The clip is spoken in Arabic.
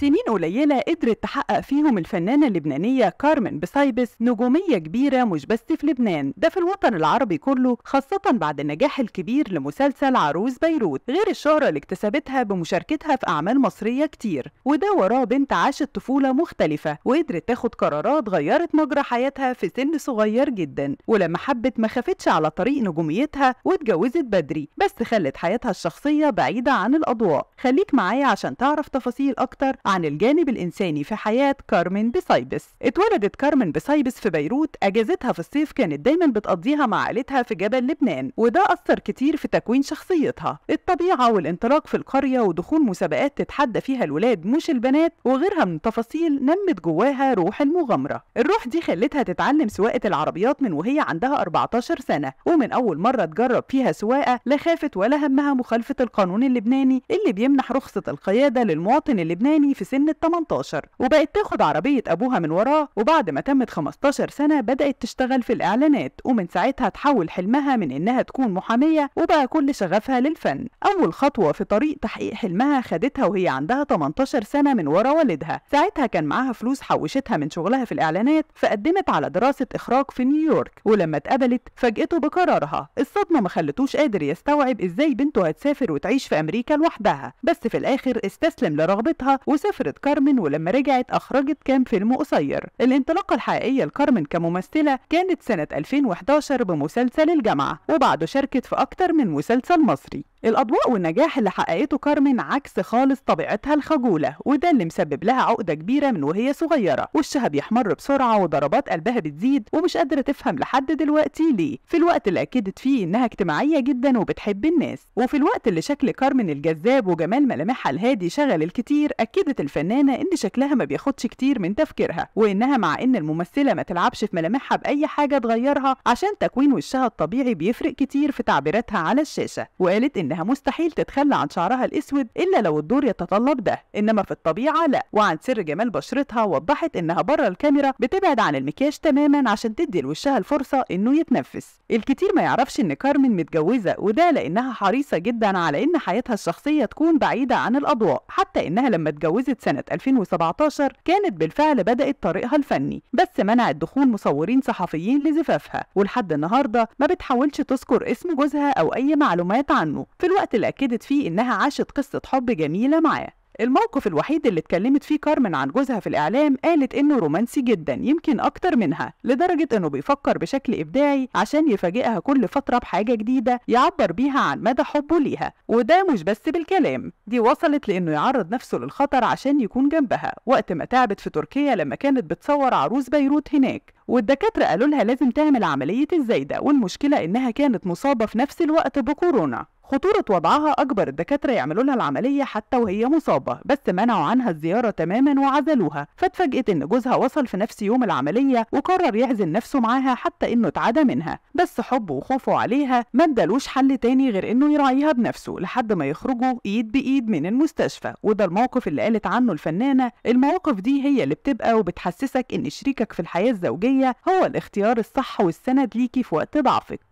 سنين قليلة قدرت تحقق فيهم الفنانة اللبنانية كارمن بسايبس نجومية كبيرة مش بس في لبنان ده في الوطن العربي كله خاصة بعد النجاح الكبير لمسلسل عروس بيروت غير الشهرة اللي اكتسبتها بمشاركتها في أعمال مصرية كتير وده وراه بنت عاشت طفولة مختلفة وقدرت تاخد قرارات غيرت مجرى حياتها في سن صغير جدا ولما حبت ما خافتش على طريق نجوميتها واتجوزت بدري بس خلت حياتها الشخصية بعيدة عن الأضواء خليك معايا عشان تعرف تفاصيل أكتر عن الجانب الإنساني في حياة كارمن بسايبس اتولدت كارمن بسايبس في بيروت أجازتها في الصيف كانت دايما بتقضيها مع عائلتها في جبل لبنان وده أثر كتير في تكوين شخصيتها الطبيعة والانطلاق في القرية ودخول مسابقات تتحدى فيها الولاد مش البنات وغيرها من تفاصيل نمت جواها روح المغامرة الروح دي خلتها تتعلم سواقة العربيات من وهي عندها 14 سنة ومن أول مرة تجرب فيها سواقة لا خافت ولا همها مخالفة القانون اللبناني اللي بيمنح رخصة القيادة للمواطن اللبناني في سن ال 18 وبقت تاخد عربية أبوها من وراه وبعد ما تمت 15 سنة بدأت تشتغل في الإعلانات ومن ساعتها تحول حلمها من إنها تكون محامية وبقى كل شغفها للفن أول خطوة في طريق تحقيق حلمها خدتها وهي عندها 18 سنة من ورا والدها ساعتها كان معاها فلوس حوشتها من شغلها في الإعلانات فقدمت على دراسة إخراج في نيويورك ولما اتقبلت فاجئته بقرارها الصدمة ما خلتوش قادر يستوعب إزاي بنته هتسافر وتعيش في أمريكا لوحدها بس في الآخر استسلم لرغبتها وساب سافرت كارمن ولما رجعت أخرجت كام فيلم قصير الانطلاقة الحقيقية لكارمن كممثلة كانت سنة 2011 بمسلسل الجامعة وبعده شاركت في أكتر من مسلسل مصري الأضواء والنجاح اللي حققته كارمن عكس خالص طبيعتها الخجولة وده اللي مسبب لها عقدة كبيرة من وهي صغيرة وشها بيحمر بسرعة وضربات قلبها بتزيد ومش قادرة تفهم لحد دلوقتي ليه في الوقت اللي أكدت فيه إنها اجتماعية جدا وبتحب الناس وفي الوقت اللي شكل كارمن الجذاب وجمال ملامحها الهادي شغل الكتير أكدت الفنانة إن شكلها ما بياخدش كتير من تفكيرها وإنها مع إن الممثلة ما تلعبش في ملامحها بأي حاجة تغيرها عشان تكوين وشها الطبيعي بيفرق كتير في تعبيراتها على الشاشة وقالت إن إنها مستحيل تتخلى عن شعرها الأسود إلا لو الدور يتطلب ده إنما في الطبيعة لا وعن سر جمال بشرتها وضحت إنها بره الكاميرا بتبعد عن المكياج تماما عشان تدي لوشها الفرصة إنه يتنفس الكتير ما يعرفش إن كارمن متجوزة وده لأنها حريصة جدا على إن حياتها الشخصية تكون بعيدة عن الأضواء حتى إنها لما اتجوزت سنة 2017 كانت بالفعل بدأت طريقها الفني بس منعت دخول مصورين صحفيين لزفافها ولحد النهاردة ما بتحاولش تذكر اسم جوزها أو أي معلومات عنه في الوقت اللي أكدت فيه إنها عاشت قصة حب جميلة معاه الموقف الوحيد اللي اتكلمت فيه كارمن عن جوزها في الإعلام قالت إنه رومانسي جدا يمكن أكتر منها لدرجة إنه بيفكر بشكل إبداعي عشان يفاجئها كل فترة بحاجة جديدة يعبر بيها عن مدى حبه ليها وده مش بس بالكلام دي وصلت لإنه يعرض نفسه للخطر عشان يكون جنبها وقت ما تعبت في تركيا لما كانت بتصور عروس بيروت هناك والدكاترة قالوا لها لازم تعمل عملية الزايدة والمشكلة إنها كانت مصابة في نفس الوقت بكورونا خطورة وضعها أكبر الدكاترة يعملوا لها العملية حتى وهي مصابة بس منعوا عنها الزيارة تماما وعزلوها فاتفاجئت إن جوزها وصل في نفس يوم العملية وقرر يعزل نفسه معاها حتى إنه اتعدى منها بس حبه وخوفه عليها ما ادالوش حل تاني غير إنه يراعيها بنفسه لحد ما يخرجوا إيد بإيد من المستشفى وده الموقف اللي قالت عنه الفنانة المواقف دي هي اللي بتبقى وبتحسسك إن شريكك في الحياة الزوجية هو الاختيار الصح والسند ليكي في وقت ضعفك